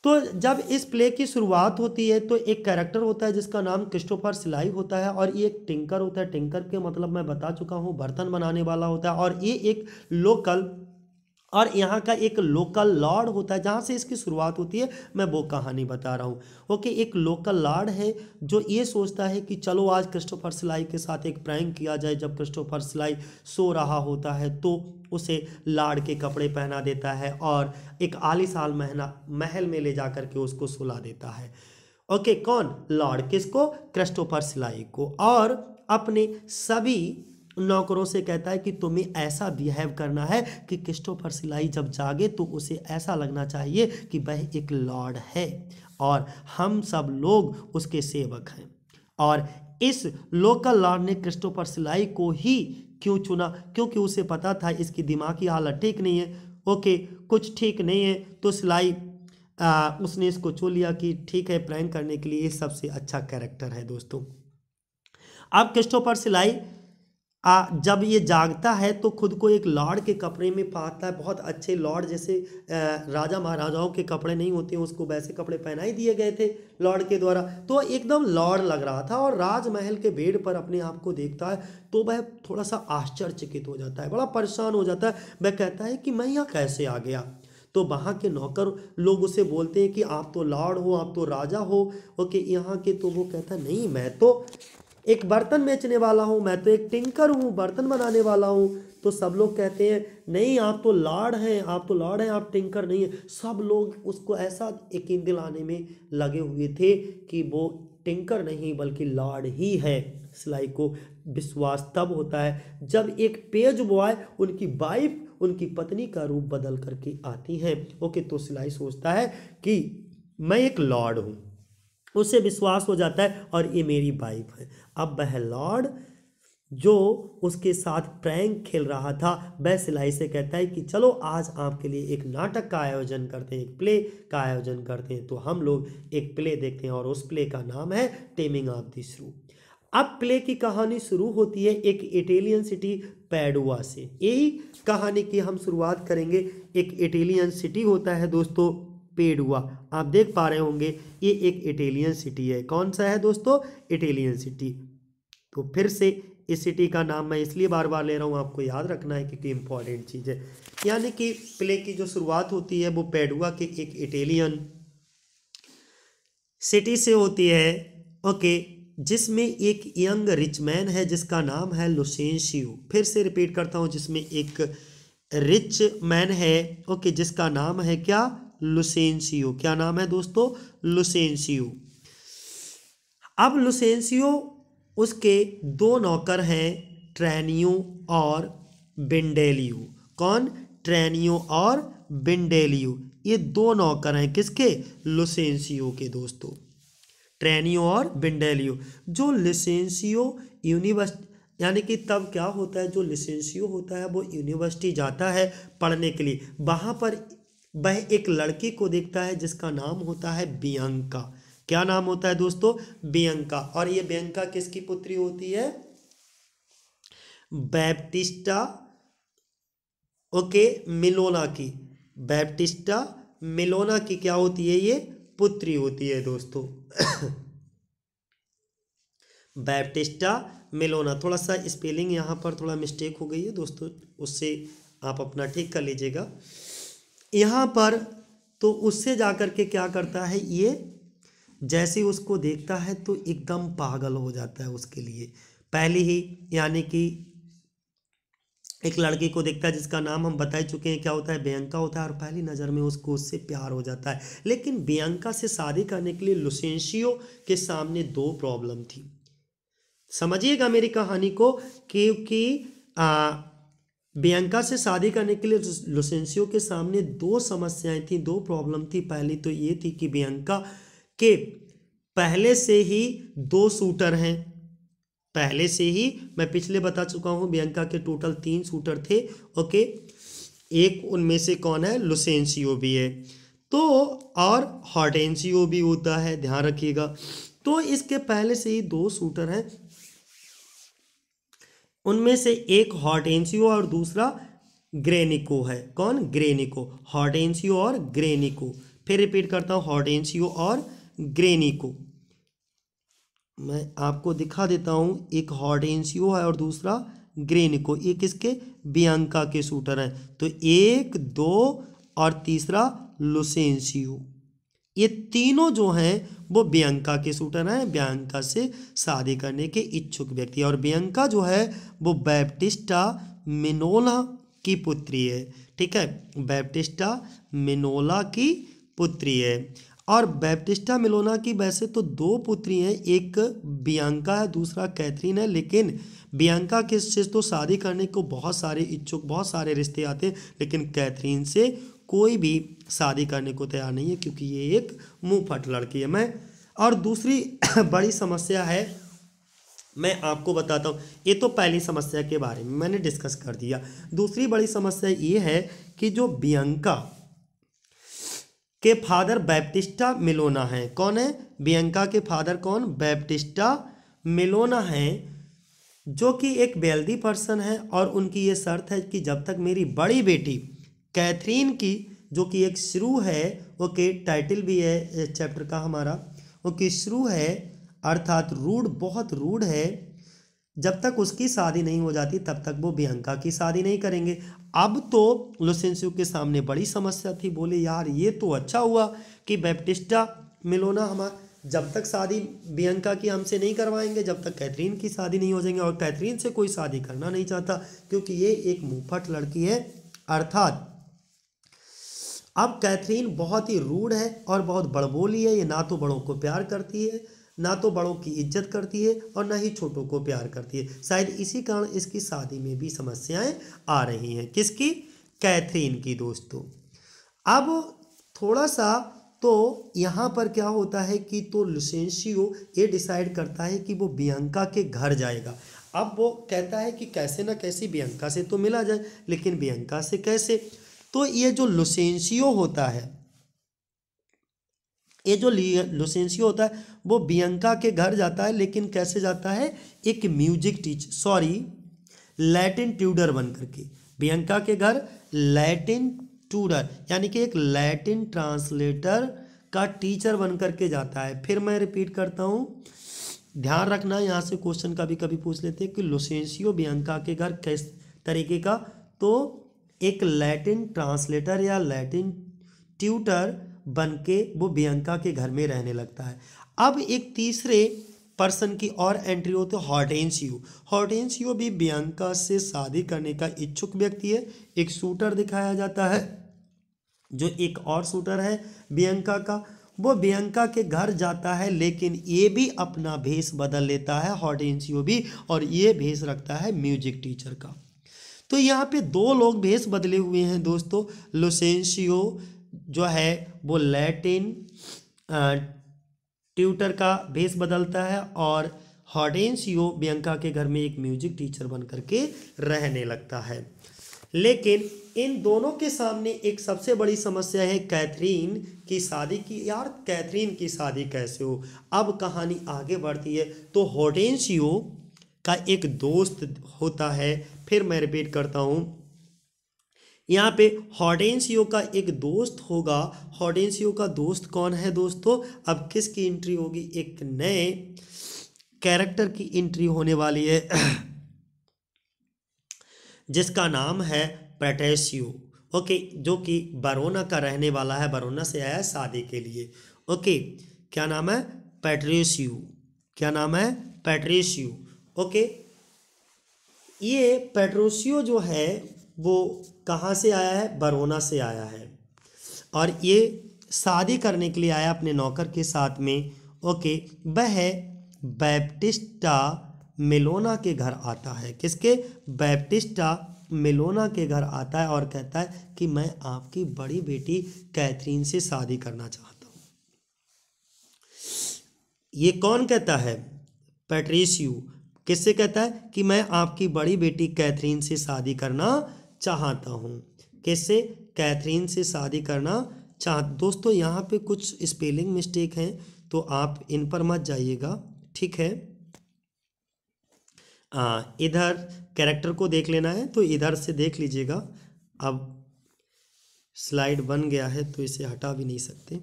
तो जब इस प्ले की शुरुआत होती है तो एक कैरेक्टर होता है जिसका नाम क्रिस्टोफर सिलाई होता है और ये एक टिंकर होता है टिंकर के मतलब मैं बता चुका हूँ बर्तन बनाने वाला होता है और ये एक लोकल और यहाँ का एक लोकल लॉर्ड होता है जहाँ से इसकी शुरुआत होती है मैं वो कहानी बता रहा हूँ ओके एक लोकल लॉर्ड है जो ये सोचता है कि चलो आज क्रिस्टोफर सिलाई के साथ एक प्रैंक किया जाए जब क्रिस्टोफर सिलाई सो रहा होता है तो उसे लाड़ के कपड़े पहना देता है और एक आलीशान महना महल में ले जा कर के उसको सुला देता है ओके कौन लॉर्ड किसको क्रिस्टोफर सिलाई को और अपने सभी नौकरों से कहता है कि तुम्हें ऐसा बिहेव करना है कि क्रिस्टोफर सिलाई जब जागे तो उसे ऐसा लगना चाहिए कि वह एक लॉर्ड है और हम सब लोग उसके सेवक हैं और इस लोकल लॉर्ड ने क्रिस्टोफर सिलाई को ही क्यों चुना क्योंकि उसे पता था इसकी दिमागी हालत ठीक नहीं है ओके कुछ ठीक नहीं है तो सिलाई आ, उसने इसको चुन लिया कि ठीक है प्रैंक करने के लिए सबसे अच्छा कैरेक्टर है दोस्तों अब क्रिस्टोफर सिलाई आ, जब ये जागता है तो खुद को एक लॉर्ड के कपड़े में पाता है बहुत अच्छे लॉर्ड जैसे राजा महाराजाओं के कपड़े नहीं होते उसको वैसे कपड़े पहना ही दिए गए थे लॉर्ड के द्वारा तो एकदम लॉर्ड लग रहा था और राजमहल के बेड पर अपने आप को देखता है तो वह थोड़ा सा आश्चर्यचकित हो जाता है बड़ा परेशान हो जाता है वह कहता है कि मैं यहाँ कैसे आ गया तो वहाँ के नौकर लोग उसे बोलते हैं कि आप तो लॉर्ड हो आप तो राजा हो ओके यहाँ के तो वो कहता नहीं मैं तो एक बर्तन बेचने वाला हूँ मैं तो एक टिंकर हूँ बर्तन बनाने वाला हूँ तो सब लोग कहते हैं नहीं आप तो लाड हैं आप तो लाड हैं आप टिंकर नहीं हैं सब लोग उसको ऐसा यकीन दिलाने में लगे हुए थे कि वो टिंकर नहीं बल्कि लाड ही है सिलाई को विश्वास तब होता है जब एक पेज बॉय उनकी वाइफ उनकी पत्नी का रूप बदल करके आती हैं ओके तो सिलाई सोचता है कि मैं एक लॉर्ड हूँ उसे विश्वास हो जाता है और ये मेरी वाइफ है अब वह लॉर्ड जो उसके साथ प्रैंक खेल रहा था वह सिलाई से कहता है कि चलो आज आपके लिए एक नाटक का आयोजन करते हैं एक प्ले का आयोजन करते हैं तो हम लोग एक प्ले देखते हैं और उस प्ले का नाम है टेमिंग ऑफ द श्रू अब प्ले की कहानी शुरू होती है एक इटेलियन सिटी पैडुआ से यही कहानी की हम शुरुआत करेंगे एक इटेलियन सिटी होता है दोस्तों पेड हुआ आप देख पा रहे होंगे ये एक इटेलियन सिटी है कौन सा है दोस्तों इटेलियन सिटी तो फिर से इस सिटी का नाम मैं इसलिए बार बार ले रहा हूँ आपको याद रखना है क्योंकि इम्पॉर्टेंट चीज़ है यानी कि प्ले की जो शुरुआत होती है वो पेडुआ के एक इटेलियन सिटी से होती है ओके जिसमें एक यंग रिच मैन है जिसका नाम है लुसेंशियो फिर से रिपीट करता हूँ जिसमें एक रिच मैन है ओके जिसका नाम है क्या लुसेंसियो क्या नाम है दोस्तों लुसेंसियो अब लुसेंसियो उसके दो नौकर हैं ट्रेनियो और बिंडेलियो कौन ट्रेनियो और बिंडेलियो ये दो नौकर हैं किसके लुसेंसियो के दोस्तों ट्रेनियो और बिंडेलियो जो लिसेंसियो यूनिवर्स यानी कि तब क्या होता है जो लिसेंसियो होता है वो यूनिवर्सिटी जाता है पढ़ने के लिए वहाँ पर वह एक लड़की को देखता है जिसका नाम होता है बियंका क्या नाम होता है दोस्तों बियंका और ये बियंका किसकी पुत्री होती है बैप्टिस्टा ओके मिलोना की बैप्टिस्टा मिलोना की क्या होती है ये पुत्री होती है दोस्तों बैप्टिस्टा मिलोना थोड़ा सा स्पेलिंग यहाँ पर थोड़ा मिस्टेक हो गई है दोस्तों उससे आप अपना ठीक कर लीजिएगा यहाँ पर तो उससे जा कर के क्या करता है ये जैसे उसको देखता है तो एकदम पागल हो जाता है उसके लिए पहले ही यानी कि एक लड़की को देखता है जिसका नाम हम बता ही चुके हैं क्या होता है बियंका होता है और पहली नज़र में उसको उससे प्यार हो जाता है लेकिन बियंका से शादी करने के लिए लुसेंशियो के सामने दो प्रॉब्लम थी समझिएगा मेरी कहानी को क्योंकि बियंका से शादी करने के लिए लुसेंसियो के सामने दो समस्याएं थी दो प्रॉब्लम थी पहली तो ये थी कि बियंका के पहले से ही दो सूटर हैं पहले से ही मैं पिछले बता चुका हूँ बियंका के टोटल तीन सूटर थे ओके एक उनमें से कौन है लुसेंसियो भी है तो और हॉटेंसियो भी होता है ध्यान रखिएगा तो इसके पहले से ही दो सूटर हैं उनमें से एक हॉटेंसियो और दूसरा ग्रेनिको है कौन ग्रेनिको हॉटेंसियो और ग्रेनिको फिर रिपीट करता हूँ हॉटेंसियो और ग्रेनिको मैं आपको दिखा देता हूँ एक हॉटेंसियो है और दूसरा ग्रेनिको ये किसके बियंका के शूटर हैं तो एक दो और तीसरा लुसेंसियो ये तीनों जो हैं वो बियंका के शूटर हैं बियंका से शादी करने के इच्छुक व्यक्ति और बियंका जो है वो बैप्टिस्टा मिनोला की पुत्री है ठीक है बैप्टिस्टा मिनोला की पुत्री है और बैप्टिस्टा मिलोना की वैसे तो दो पुत्री हैं एक बियंका है दूसरा कैथरीन है लेकिन बियंका के से तो शादी करने को बहुत सारे इच्छुक बहुत सारे रिश्ते आते हैं लेकिन कैथरीन से कोई भी शादी करने को तैयार नहीं है क्योंकि ये एक मुँह फट लड़की है मैं और दूसरी बड़ी समस्या है मैं आपको बताता हूँ ये तो पहली समस्या के बारे में मैंने डिस्कस कर दिया दूसरी बड़ी समस्या ये है कि जो बियंका के फादर बैप्टिस्टा मिलोना हैं कौन है बियंका के फादर कौन बैप्टिस्टा मिलोना हैं जो कि एक वेल्दी पर्सन है और उनकी ये शर्त है कि जब तक मेरी बड़ी बेटी कैथरीन की जो कि एक शुरू है ओके टाइटल भी है चैप्टर का हमारा ओके शुरू है अर्थात रूढ़ बहुत रूढ़ है जब तक उसकी शादी नहीं हो जाती तब तक वो बियंका की शादी नहीं करेंगे अब तो लुसेंसु के सामने बड़ी समस्या थी बोले यार ये तो अच्छा हुआ कि बैप्टिस्टा मिलोना हमारा जब तक शादी बियंका की हमसे नहीं करवाएंगे जब तक कैथरीन की शादी नहीं हो जाएंगे और कैथरीन से कोई शादी करना नहीं चाहता क्योंकि ये एक मुँहफट लड़की है अर्थात अब कैथरीन बहुत ही रूढ़ है और बहुत बड़बोली है ये ना तो बड़ों को प्यार करती है ना तो बड़ों की इज्जत करती है और ना ही छोटों को प्यार करती है शायद इसी कारण इसकी शादी में भी समस्याएं आ रही हैं किसकी कैथरीन की दोस्तों अब थोड़ा सा तो यहाँ पर क्या होता है कि तो लुसेंशियो ये डिसाइड करता है कि वो बियंका के घर जाएगा अब वो कहता है कि कैसे ना कैसे बियंका से तो मिला जाए लेकिन बियंका से कैसे तो ये जो लुसेंसियो होता है ये जो लुसेंसियो होता है वो बियंका के घर जाता है लेकिन कैसे जाता है एक music teach sorry Latin tutor बन करके बियंका के घर लैटिन ट्यूडर यानी कि एक लैटिन ट्रांसलेटर का टीचर बन करके जाता है फिर मैं रिपीट करता हूँ ध्यान रखना यहाँ से क्वेश्चन कभी कभी पूछ लेते हैं कि लुसेंसियो बियंका के घर किस तरीके का तो एक लैटिन ट्रांसलेटर या लैटिन ट्यूटर बन के वो बियंका के घर में रहने लगता है अब एक तीसरे पर्सन की और एंट्री होती है हॉर्टेंसियो हॉर्टेंसियो भी बियंका से शादी करने का इच्छुक व्यक्ति है एक शूटर दिखाया जाता है जो एक और शूटर है बियंका का वो बियंका के घर जाता है लेकिन ये भी अपना भेष बदल लेता है हॉर्टेंसियो भी और ये भेष रखता है म्यूजिक टीचर का तो यहाँ पे दो लोग भेष बदले हुए हैं दोस्तों लोसेंशियो जो है वो लैटिन ट्यूटर का भेष बदलता है और हॉडेंशियो बियंका के घर में एक म्यूजिक टीचर बन करके रहने लगता है लेकिन इन दोनों के सामने एक सबसे बड़ी समस्या है कैथरीन की शादी की यार कैथरीन की शादी कैसे हो अब कहानी आगे बढ़ती है तो होडेंशियो का एक दोस्त होता है फिर मैं रिपीट करता हूँ यहाँ पे हॉटेंसियो का एक दोस्त होगा हॉटेंसियो का दोस्त कौन है दोस्तों अब किसकी एंट्री होगी एक नए कैरेक्टर की एंट्री होने वाली है जिसका नाम है प्रटेशियो ओके जो कि बरोना का रहने वाला है बरोना से आया शादी के लिए ओके क्या नाम है पैट्रेसियो क्या नाम है पैट्रेसियो ओके ये पेट्रोसियो जो है वो कहाँ से आया है बरोना से आया है और ये शादी करने के लिए आया अपने नौकर के साथ में ओके वह बैप्टिस्टा मेलोना के घर आता है किसके बैप्टिस्टा मेलोना के घर आता है और कहता है कि मैं आपकी बड़ी बेटी कैथरीन से शादी करना चाहता हूँ ये कौन कहता है पेट्रीसियू किससे कहता है कि मैं आपकी बड़ी बेटी कैथरीन से शादी करना चाहता हूँ किससे कैथरीन से शादी करना चाह दोस्तों यहाँ पे कुछ स्पेलिंग मिस्टेक हैं तो आप इन पर मत जाइएगा ठीक है आ, इधर कैरेक्टर को देख लेना है तो इधर से देख लीजिएगा अब स्लाइड बन गया है तो इसे हटा भी नहीं सकते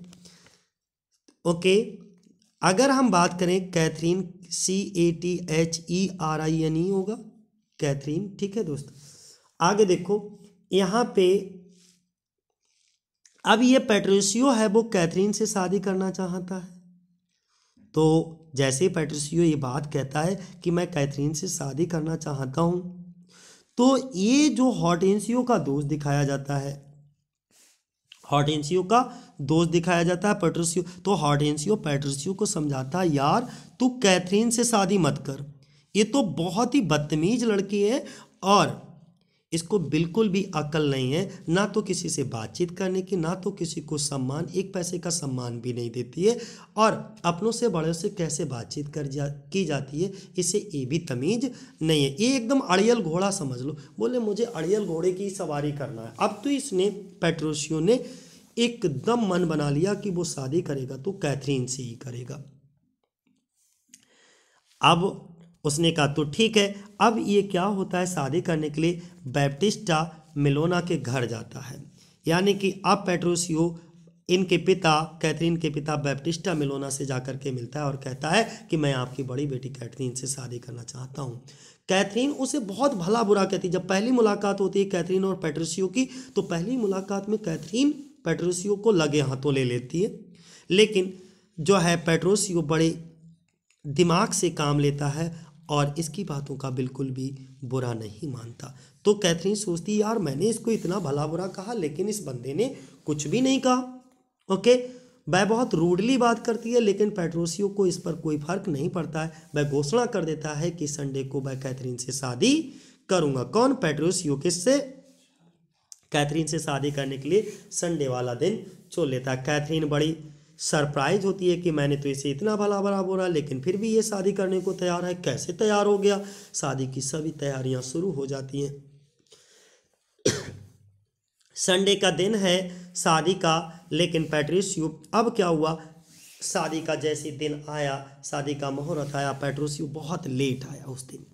ओके अगर हम बात करें Katherine C A T H E R I N E होगा कैथरीन ठीक है दोस्तों आगे देखो यहाँ पे अब ये पेट्रोसियो है वो कैथरीन से शादी करना चाहता है तो जैसे पेट्रोसियो ये बात कहता है कि मैं कैथरीन से शादी करना चाहता हूँ तो ये जो हॉटेंसियो का दोष दिखाया जाता है हॉट एनसीओ का दोष दिखाया जाता है पेट्रोसियो तो हॉट एनसीओ पेट्रोसियो को समझाता है यार तू कैथरीन से शादी मत कर ये तो बहुत ही बदतमीज लड़की है और इसको बिल्कुल भी अकल नहीं है ना तो किसी से बातचीत करने की ना तो किसी को सम्मान एक पैसे का सम्मान भी नहीं देती है और अपनों से बड़ों से कैसे बातचीत कर जा की जाती है इसे ये भी तमीज़ नहीं है ये एकदम अड़ियल घोड़ा समझ लो बोले मुझे अड़ियल घोड़े की सवारी करना है अब तो इसने पेट्रोशियो ने एकदम मन बना लिया कि वो शादी करेगा तो कैथरीन से ही करेगा अब उसने कहा तो ठीक है अब ये क्या होता है शादी करने के लिए बैप्टिस्टा मिलोना के घर जाता है यानी कि अब पेट्रोसियो इनके पिता कैथरीन के पिता बैप्टिस्टा मिलोना से जाकर के मिलता है और कहता है कि मैं आपकी बड़ी बेटी कैथरीन से शादी करना चाहता हूँ कैथरीन उसे बहुत भला बुरा कहती जब पहली मुलाकात होती है कैथरीन और पेट्रोसियो की तो पहली मुलाकात में कैथरीन पेट्रोसियो को लगे हाथों ले लेती है लेकिन जो है पेट्रोसियो बड़े दिमाग से काम लेता है और इसकी बातों का बिल्कुल भी बुरा नहीं मानता तो कैथरीन सोचती यार मैंने इसको इतना भला बुरा कहा लेकिन इस बंदे ने कुछ भी नहीं कहा ओके वह बहुत रूडली बात करती है लेकिन पेट्रोसियो को इस पर कोई फर्क नहीं पड़ता है वह घोषणा कर देता है कि संडे को वह कैथरीन से शादी करूँगा कौन पेट्रोसियो किससे कैथरीन से शादी करने के लिए संडे वाला दिन चो लेता है कैथरीन बड़ी सरप्राइज होती है कि मैंने तो इसे इतना भला भला बोला लेकिन फिर भी ये शादी करने को तैयार है कैसे तैयार हो गया शादी की सभी तैयारियां शुरू हो जाती हैं संडे का दिन है शादी का लेकिन पैट्रिशियो अब क्या हुआ शादी का जैसे दिन आया शादी का मुहूर्त आया पैट्रोसियो बहुत लेट आया उस दिन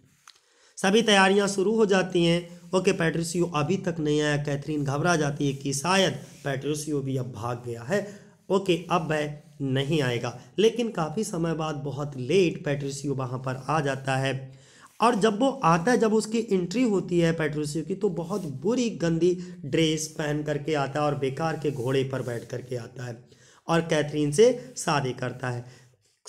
सभी तैयारियां शुरू हो जाती हैं ओके पैट्रोसियो अभी तक नहीं आया कैथरीन घबरा जाती है कि शायद पैट्रोसियो भी अब भाग गया है ओके अब वह नहीं आएगा लेकिन काफ़ी समय बाद बहुत लेट पेट्रोसियो वहाँ पर आ जाता है और जब वो आता है जब उसकी एंट्री होती है पेट्रोसियो की तो बहुत बुरी गंदी ड्रेस पहन करके आता है और बेकार के घोड़े पर बैठ करके आता है और कैथरीन से शादी करता है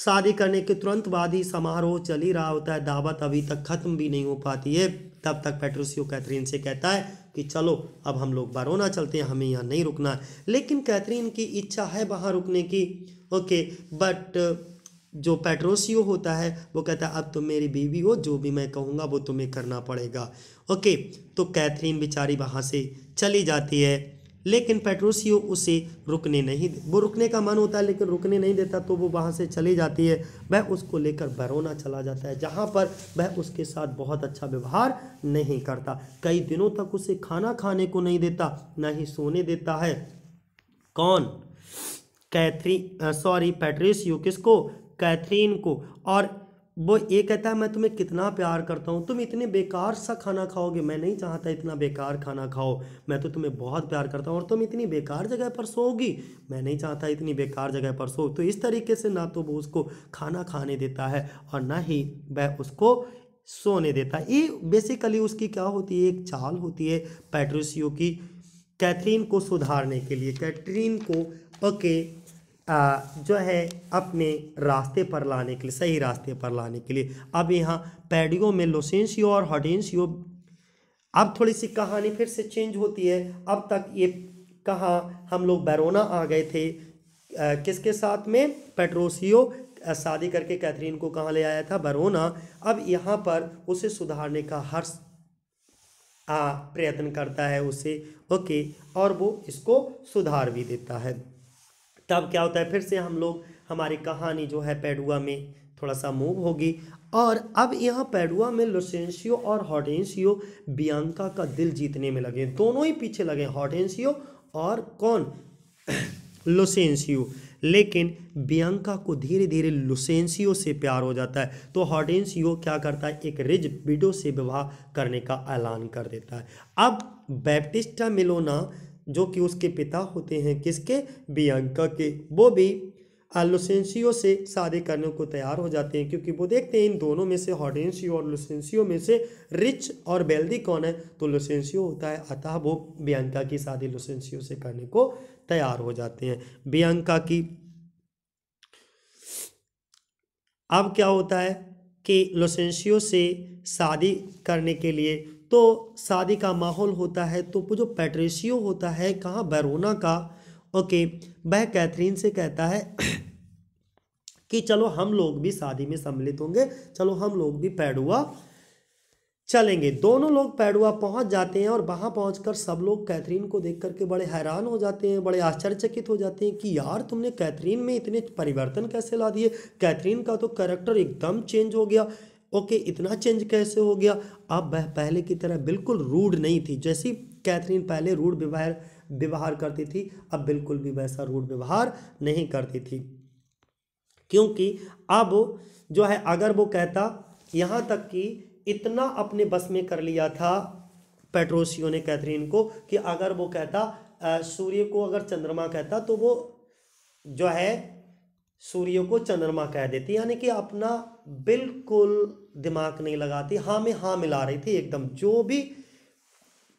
शादी करने के तुरंत बाद ही समारोह चल ही रहा होता है दावत अभी तक ख़त्म भी नहीं हो पाती है तब तक पेट्रोसियो कैथरीन से कहता है कि चलो अब हम लोग बारोना चलते हैं हमें यहाँ नहीं रुकना लेकिन कैथरीन की इच्छा है वहाँ रुकने की ओके बट जो पेट्रोसियो होता है वो कहता है अब तुम तो मेरी बीवी हो जो भी मैं कहूँगा वो तुम्हें करना पड़ेगा ओके तो कैथरीन बेचारी वहाँ से चली जाती है लेकिन पेट्रोसियो उसे रुकने नहीं वो रुकने का मन होता है लेकिन रुकने नहीं देता तो वो वहाँ से चली जाती है वह उसको लेकर बरोना चला जाता है जहाँ पर वह उसके साथ बहुत अच्छा व्यवहार नहीं करता कई दिनों तक उसे खाना खाने को नहीं देता ना ही सोने देता है कौन कैथरी सॉरी पेट्रेसियो किसको कैथरीन को और वो ये कहता है मैं तुम्हें कितना प्यार करता हूँ तुम इतने बेकार सा खाना खाओगे मैं नहीं चाहता इतना बेकार खाना खाओ मैं तो तुम्हें बहुत प्यार करता हूँ और तुम इतनी बेकार जगह पर सोओगी मैं नहीं चाहता इतनी बेकार जगह पर सो तो इस तरीके से ना तो वो उसको खाना खाने देता है और ना ही वह उसको सोने देता ये बेसिकली उसकी क्या होती है एक चाल होती है पैट्रिसियो की कैथरीन को सुधारने के लिए कैथरीन को पके जो है अपने रास्ते पर लाने के लिए सही रास्ते पर लाने के लिए अब यहाँ पैडियो में लोसेंसियो और हॉडेंसियो अब थोड़ी सी कहानी फिर से चेंज होती है अब तक ये कहा हम लोग बैरोना आ गए थे आ, किसके साथ में पेट्रोसियो शादी करके कैथरीन को कहाँ ले आया था बरोना अब यहाँ पर उसे सुधारने का हर प्रयत्न करता है उसे ओके और वो इसको सुधार भी देता है तब क्या होता है फिर से हम लोग हमारी कहानी जो है पेडुआ में थोड़ा सा मूव होगी और अब यहाँ पेडुआ में लुसेंशियो और हॉटेंशियो बियांका का दिल जीतने में लगे दोनों ही पीछे लगे हॉटेंशियो और कौन लुसेंशियो लेकिन बियांका को धीरे धीरे लुसेंसियो से प्यार हो जाता है तो हॉडेंसियो क्या करता है एक रिज बिडो से विवाह करने का ऐलान कर देता है अब बैप्टिस्टा मिलोना जो कि उसके पिता होते हैं किसके बियंका के वो भी लुसेंसियो से शादी करने को तैयार हो जाते हैं क्योंकि वो देखते हैं इन दोनों में से हॉडेंसियो और लुसेंसियो में से रिच और वेल्दी कौन है तो लुसेंसियो होता है अतः वो बियंका की शादी लुसेंसियो से करने को तैयार हो जाते हैं बियंका की अब क्या होता है कि लुसेंसियो से शादी करने के लिए तो शादी का माहौल होता है तो जो पेट्रेशियो होता है कहाँ बैरोना का ओके वह कैथरीन से कहता है कि चलो हम लोग भी शादी में सम्मिलित होंगे चलो हम लोग भी पैडुआ चलेंगे दोनों लोग पैडुआ पहुंच जाते हैं और वहां पहुंचकर सब लोग कैथरीन को देख करके बड़े हैरान हो जाते हैं बड़े आश्चर्यचकित हो जाते हैं कि यार तुमने कैथरीन में इतने परिवर्तन कैसे ला दिए कैथरीन का तो करेक्टर एकदम चेंज हो गया ओके इतना चेंज कैसे हो गया अब वह पहले की तरह बिल्कुल रूड नहीं थी जैसी कैथरीन पहले रूड व्यवहार व्यवहार करती थी अब बिल्कुल भी वैसा रूड व्यवहार नहीं करती थी क्योंकि अब जो है अगर वो कहता यहाँ तक कि इतना अपने बस में कर लिया था पेट्रोसियो ने कैथरीन को कि अगर वो कहता सूर्य को अगर चंद्रमा कहता तो वो जो है सूर्य को चंद्रमा कह देती यानी कि अपना बिल्कुल दिमाग नहीं लगाती हाँ में हाँ मिला रही थी एकदम जो भी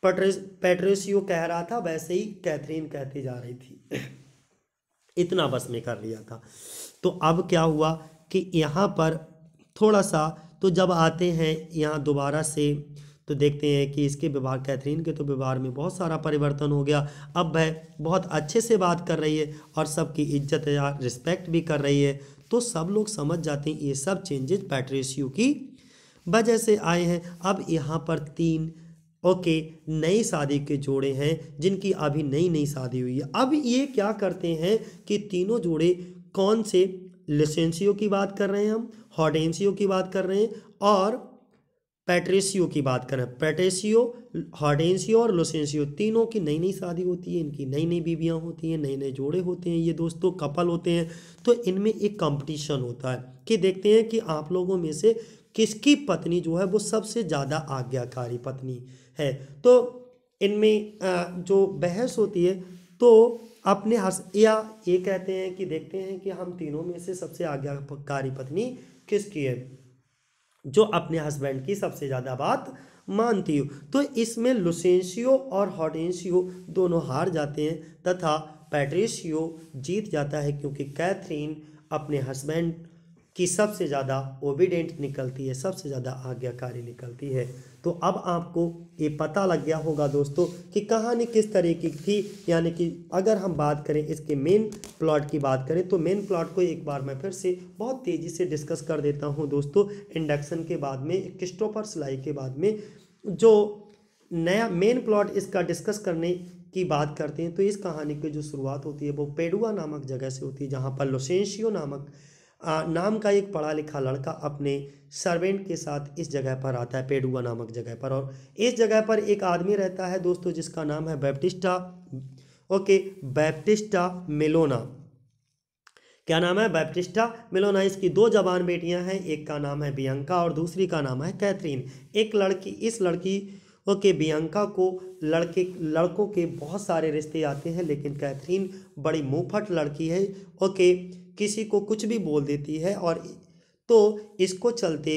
पटरेस पेट्रेसियो कह रहा था वैसे ही कैथरीन कहती जा रही थी इतना बस में कर लिया था तो अब क्या हुआ कि यहाँ पर थोड़ा सा तो जब आते हैं यहाँ दोबारा से तो देखते हैं कि इसके व्यवहार कैथरीन के तो व्यवहार में बहुत सारा परिवर्तन हो गया अब वह बहुत अच्छे से बात कर रही है और सबकी इज्जत या रिस्पेक्ट भी कर रही है तो सब लोग समझ जाते हैं ये सब चेंजेज पैट रेशियो की वजह से आए हैं अब यहाँ पर तीन ओके नई शादी के जोड़े हैं जिनकी अभी नई नई शादी हुई है अब ये क्या करते हैं कि तीनों जोड़े कौन से लिसेंसियो की बात कर रहे हैं हम हॉडेंसियो की बात कर रहे हैं और पेट्रेसियो की बात करें पेट्रेसियो हार्डेंसियो और लोसेंसियो तीनों की नई नई शादी होती है इनकी नई नई बीवियाँ होती हैं नए नए जोड़े होते हैं ये दोस्तों कपल होते हैं तो इनमें एक कंपटीशन होता है कि देखते हैं कि आप लोगों में से किसकी पत्नी जो है वो सबसे ज़्यादा आज्ञाकारी पत्नी है तो इनमें जो बहस होती है तो अपने हस या ये कहते हैं कि देखते हैं कि हम तीनों में से सबसे आज्ञाकारी पत्नी किसकी है जो अपने हस्बैंड की सबसे ज़्यादा बात मानती हो तो इसमें लुसेंशियो और हॉडेंशियो दोनों हार जाते हैं तथा पैट्रिशियो जीत जाता है क्योंकि कैथरीन अपने हस्बैंड की सबसे ज़्यादा ओबिडेंट निकलती है सबसे ज़्यादा आज्ञाकारी निकलती है तो अब आपको ये पता लग गया होगा दोस्तों कि कहानी किस तरीके की थी यानी कि अगर हम बात करें इसके मेन प्लॉट की बात करें तो मेन प्लॉट को एक बार मैं फिर से बहुत तेज़ी से डिस्कस कर देता हूँ दोस्तों इंडक्शन के बाद में क्रिस्टोफर सिलाई के बाद में जो नया मेन प्लॉट इसका डिस्कस करने की बात करते हैं तो इस कहानी की जो शुरुआत होती है वो पेडुआ नामक जगह से होती है जहाँ पर लोसेंशियो नामक नाम का एक पढ़ा लिखा लड़का अपने सर्वेंट के साथ इस जगह पर आता है पेडुआ नामक जगह पर और इस जगह पर एक आदमी रहता है दोस्तों जिसका नाम है बैप्टिस्टा ओके बैप्टिस्टा मिलोना क्या नाम है बैप्टिस्टा मिलोना इसकी दो जवान बेटियां हैं एक का नाम है बियंका और दूसरी का नाम है कैथरीन एक लड़की इस लड़की ओके बियंका को लड़के लड़कों के बहुत सारे रिश्ते आते हैं लेकिन कैथरीन बड़ी मुँहफट लड़की है ओके किसी को कुछ भी बोल देती है और तो इसको चलते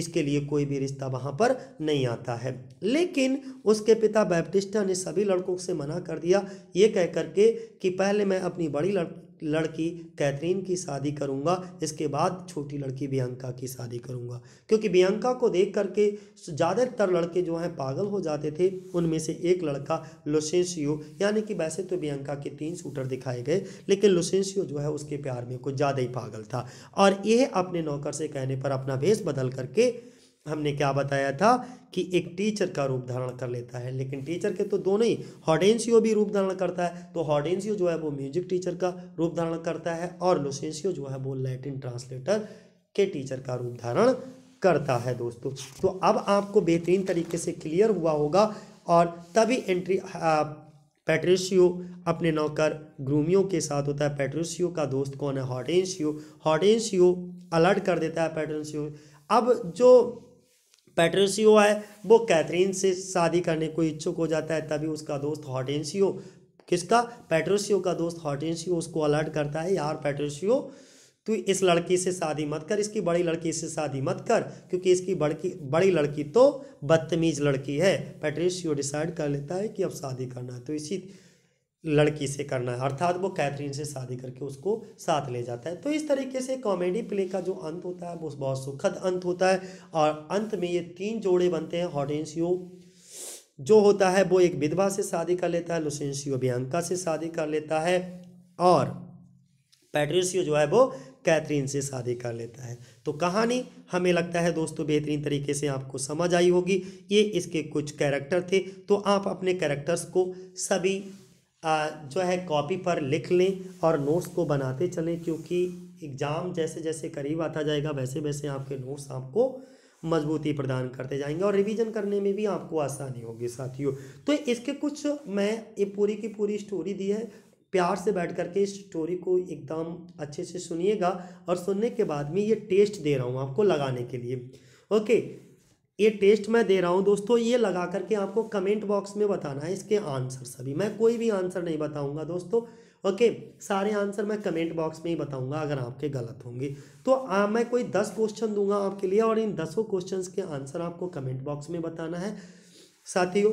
इसके लिए कोई भी रिश्ता वहाँ पर नहीं आता है लेकिन उसके पिता बैप्टिस्टा ने सभी लड़कों से मना कर दिया ये कह करके कि पहले मैं अपनी बड़ी लड़ लड़की कैथरीन की शादी करूँगा इसके बाद छोटी लड़की बियंका की शादी करूँगा क्योंकि बियंका को देख करके ज़्यादातर लड़के जो हैं पागल हो जाते थे उनमें से एक लड़का लुसेंसियो यानी कि वैसे तो बियंका के तीन शूटर दिखाए गए लेकिन लुसेंसियो जो है उसके प्यार में कुछ ज़्यादा ही पागल था और यह अपने नौकर से कहने पर अपना भेष बदल करके हमने क्या बताया था कि एक टीचर का रूप धारण कर लेता है लेकिन टीचर के तो दोनों ही हॉडेंसियो भी रूप धारण करता है तो हॉडेंसियो जो है वो म्यूजिक टीचर का रूप धारण करता है और लुसेंसियो जो है वो लैटिन ट्रांसलेटर के टीचर का रूप धारण करता है दोस्तों तो अब आपको बेहतरीन तरीके से क्लियर हुआ होगा और तभी एंट्री पेट्रेशियो अपने नौकर ग्रूमियो के साथ होता है पेट्रिशियो का दोस्त कौन है हॉडेंशियो हॉडेंशियो अलर्ट कर देता है पेट्रेशियो अब जो पेट्रेसियो है वो कैथरीन से शादी करने को इच्छुक हो जाता है तभी उसका दोस्त हॉटेंसियो किसका पेट्रोसियो का दोस्त हॉटेंसियो उसको अलर्ट करता है यार पेट्रोसियो तू इस लड़की से शादी मत कर इसकी बड़ी लड़की से शादी मत कर क्योंकि इसकी बड़की बड़ी लड़की तो बदतमीज़ लड़की है पेट्रेसियो डिसाइड कर लेता है कि अब शादी करना है तो इसी लड़की से करना है अर्थात वो कैथरीन से शादी करके उसको साथ ले जाता है तो इस तरीके से कॉमेडी प्ले का जो अंत होता है वो बहुत सुखद अंत होता है और अंत में ये तीन जोड़े बनते हैं हॉडेंसियो जो होता है वो एक विधवा से शादी कर लेता है लुसेंसियो बियांका से शादी कर लेता है और पैट्रिसियो जो है वो कैथरीन से शादी कर लेता है तो कहानी हमें लगता है दोस्तों बेहतरीन तरीके से आपको समझ आई होगी ये इसके कुछ कैरेक्टर थे तो आप अपने कैरेक्टर्स को सभी जो है कॉपी पर लिख लें और नोट्स को बनाते चलें क्योंकि एग्ज़ाम जैसे जैसे करीब आता जाएगा वैसे वैसे आपके नोट्स आपको मजबूती प्रदान करते जाएंगे और रिवीजन करने में भी आपको आसानी होगी साथियों तो इसके कुछ मैं ये पूरी की पूरी स्टोरी दी है प्यार से बैठ करके इस स्टोरी को एकदम अच्छे से सुनिएगा और सुनने के बाद में ये टेस्ट दे रहा हूँ आपको लगाने के लिए ओके ये टेस्ट मैं दे रहा हूँ दोस्तों ये लगा करके आपको कमेंट बॉक्स में बताना है इसके आंसर सभी मैं कोई भी आंसर नहीं बताऊँगा दोस्तों ओके सारे आंसर मैं कमेंट बॉक्स में ही बताऊंगा अगर आपके गलत होंगे तो आ, मैं कोई दस क्वेश्चन दूंगा आपके लिए और इन दसों क्वेश्चंस के आंसर आपको कमेंट बॉक्स में बताना है साथियों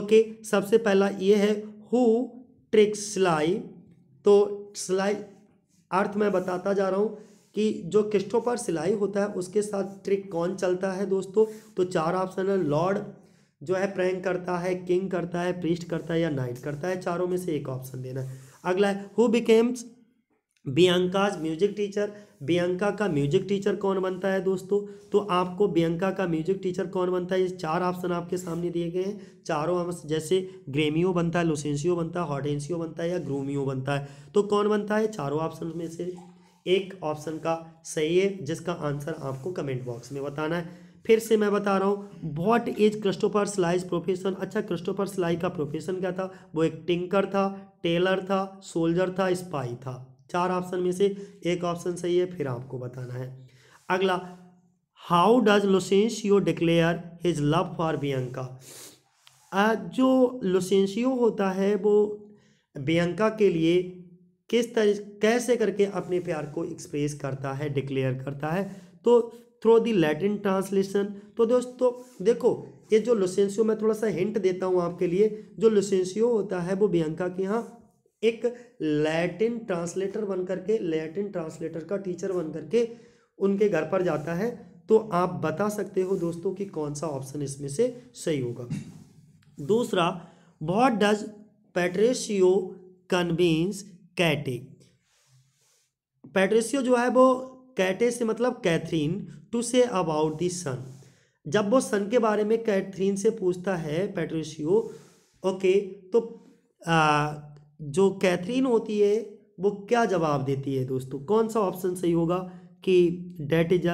ओके सबसे पहला ये है हु ट्रिक सिलाई तो सिलाई अर्थ मैं बताता जा रहा हूँ कि जो किस्तों पर सिलाई होता है उसके साथ ट्रिक कौन चलता है दोस्तों तो चार ऑप्शन है लॉर्ड जो है प्रैंक करता है किंग करता है प्रिस्ट करता है या नाइट करता है चारों में से एक ऑप्शन देना है अगला है who becomes Bianca's music teacher Bianca का म्यूजिक टीचर कौन बनता है दोस्तों तो आपको बियंका का म्यूजिक टीचर कौन बनता है ये चार ऑप्शन आपके सामने दिए गए हैं चारों ऑप्शन जैसे ग्रेमियो बनता है लोसेंसियो बनता है हॉटेंसियो बनता है या ग्रोमियो बनता है तो कौन बनता है चारों ऑप्शन में से एक ऑप्शन का सही है जिसका आंसर आपको कमेंट बॉक्स में बताना है फिर से मैं बता रहा हूँ what is Christopher Sly's profession अच्छा क्रिस्टोफर स्लाई का प्रोफेशन क्या था वो एक टिंकर था टेलर था सोल्जर था स्पाई था चार ऑप्शन में से एक ऑप्शन सही है फिर आपको बताना है अगला how does Lucentio declare his love for Bianca जो लुसेंशियो होता है वो बियंका के लिए किस तरह कैसे करके अपने प्यार को एक्सप्रेस करता है डिक्लेयर करता है तो थ्रो दी लैटिन ट्रांसलेशन तो दोस्तों देखो ये जो लुसेंसियो मैं थोड़ा सा हिंट देता हूँ आपके लिए जो लुसेंसियो होता है वो बियंका के यहाँ एक लैटिन ट्रांसलेटर बन करके लैटिन ट्रांसलेटर का टीचर बन करके उनके घर पर जाता है तो आप बता सकते हो दोस्तों कि कौन सा ऑप्शन इसमें से सही होगा दूसरा what does Petruchio convince Kate Petruchio जो है वो कैटे से मतलब Katherine to say about the sun जब वो सन के बारे में कैथरीन से पूछता है पेट्रेसियो ओके तो आ, जो कैथरीन होती है वो क्या जवाब देती है दोस्तों कौन सा ऑप्शन सही होगा कि डेट इज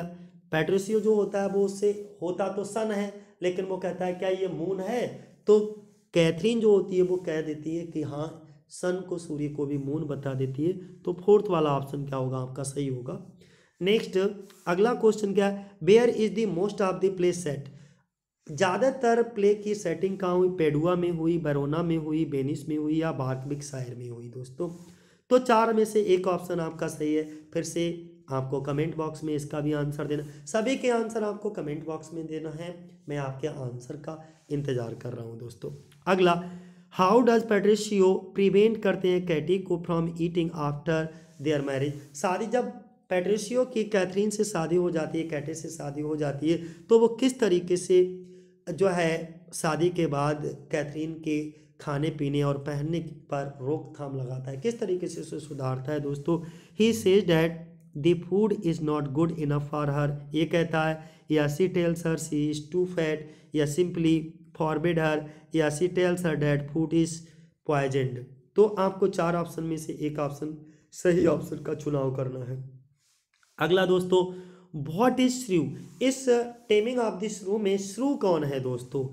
पेट्रेसियो जो होता है वो उससे होता तो सन है लेकिन वो कहता है क्या ये मून है तो कैथरीन जो होती है वो कह देती है कि हाँ सन को सूर्य को भी मून बता देती है तो फोर्थ वाला ऑप्शन क्या होगा आपका सही होगा नेक्स्ट अगला क्वेश्चन क्या है where is the most of the play set ज़्यादातर प्ले की सेटिंग कहाँ हुई पेडुआ में हुई बरोना में हुई बेनिस में हुई या बार्कबिक शायर में हुई दोस्तों तो चार में से एक ऑप्शन आपका सही है फिर से आपको कमेंट बॉक्स में इसका भी आंसर देना सभी के आंसर आपको कमेंट बॉक्स में देना है मैं आपके आंसर का इंतज़ार कर रहा हूँ दोस्तों अगला हाउ डज पेट्रिशियो प्रिवेंट करते हैं कैटी को from eating after their marriage शादी जब पेट्रिशियो की कैथरीन से शादी हो जाती है कैटे से शादी हो जाती है तो वो किस तरीके से जो है शादी के बाद कैथरीन के खाने पीने और पहनने पर रोकथाम लगाता है किस तरीके से उसे सुधारता है दोस्तों he says that the food is not good enough for her ये कहता है या she tells her she is too fat या सिंपली फॉरबिड हर या she tells her that food is poisoned तो आपको चार ऑप्शन में से एक ऑप्शन सही ऑप्शन का चुनाव करना है अगला दोस्तों वॉट इज श्रू इस टेमिंग ऑफ दिस रू में श्रू कौन है दोस्तों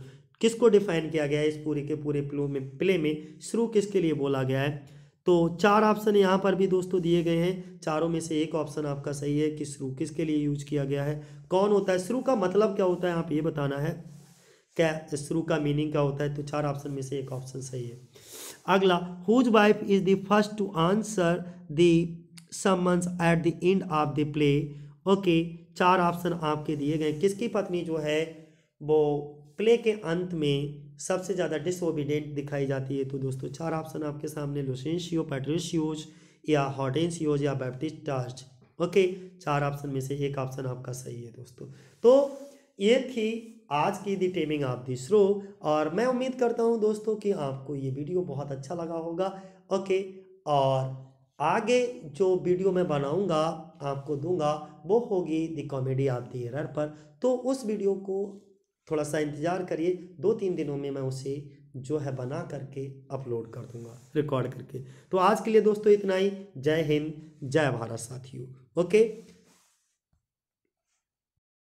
किसको डिफाइन किया गया है इस पूरे के पूरे प्लो में प्ले में श्रू किसके लिए बोला गया है तो चार ऑप्शन यहाँ पर भी दोस्तों दिए गए हैं चारों में से एक ऑप्शन आपका सही है कि श्रू किसके लिए यूज किया गया है कौन होता है श्रू का मतलब क्या होता है आप ये बताना है क्या श्रू का मीनिंग क्या होता है तो चार ऑप्शन में से एक ऑप्शन सही है अगला whose wife is the first to answer the summons at the end of the play okay चार ऑप्शन आपके दिए गए किसकी पत्नी जो है वो प्ले के अंत में सबसे ज़्यादा डिसोबीडेंट दिखाई जाती है तो दोस्तों चार ऑप्शन आपके सामने लुसेंशियो पेट्रेशियोज या हॉटेंशियोज या बैप्टिस्ट टार्च ओके चार ऑप्शन में से एक ऑप्शन आपका सही है दोस्तों तो ये थी आज की दी टेमिंग ऑफ दी स्रो और मैं उम्मीद करता हूँ दोस्तों कि आपको ये वीडियो बहुत अच्छा लगा होगा ओके और आगे जो वीडियो मैं बनाऊंगा आपको दूंगा वो होगी the comedy of the error पर तो उस वीडियो को थोड़ा सा इंतज़ार करिए दो तीन दिनों में मैं उसे जो है बना करके अपलोड कर दूंगा रिकॉर्ड करके तो आज के लिए दोस्तों इतना ही जय हिंद जय भारत साथियों ओके